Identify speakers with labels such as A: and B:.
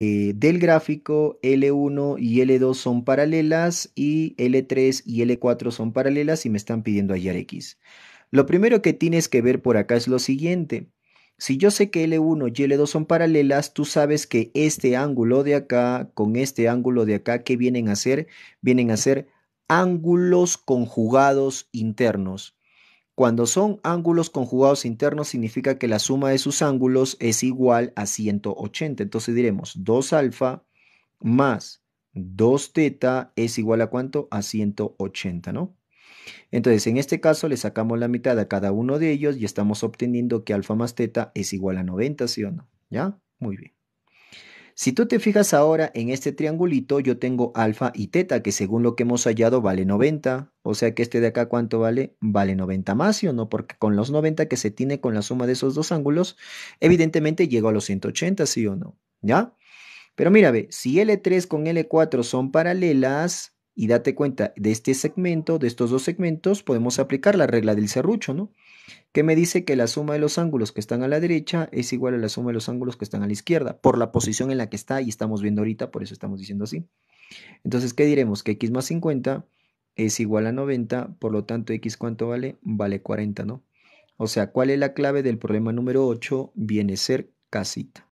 A: Eh, del gráfico, L1 y L2 son paralelas y L3 y L4 son paralelas y me están pidiendo hallar X. Lo primero que tienes que ver por acá es lo siguiente. Si yo sé que L1 y L2 son paralelas, tú sabes que este ángulo de acá con este ángulo de acá, ¿qué vienen a ser? Vienen a ser ángulos conjugados internos. Cuando son ángulos conjugados internos significa que la suma de sus ángulos es igual a 180. Entonces diremos 2 alfa más 2 teta es igual a cuánto? A 180, ¿no? Entonces, en este caso le sacamos la mitad a cada uno de ellos y estamos obteniendo que alfa más teta es igual a 90, ¿sí o no? ¿Ya? Muy bien. Si tú te fijas ahora en este triangulito, yo tengo alfa y teta, que según lo que hemos hallado vale 90. O sea que este de acá, ¿cuánto vale? Vale 90 más, ¿sí o no? Porque con los 90 que se tiene con la suma de esos dos ángulos, evidentemente llego a los 180, ¿sí o no? ¿Ya? Pero mira, ve, si L3 con L4 son paralelas, y date cuenta, de este segmento, de estos dos segmentos, podemos aplicar la regla del cerrucho, ¿no? Que me dice que la suma de los ángulos que están a la derecha es igual a la suma de los ángulos que están a la izquierda, por la posición en la que está y estamos viendo ahorita, por eso estamos diciendo así. Entonces, ¿qué diremos? Que x más 50 es igual a 90, por lo tanto, x cuánto vale? Vale 40, ¿no? O sea, ¿cuál es la clave del problema número 8? Viene a ser casita.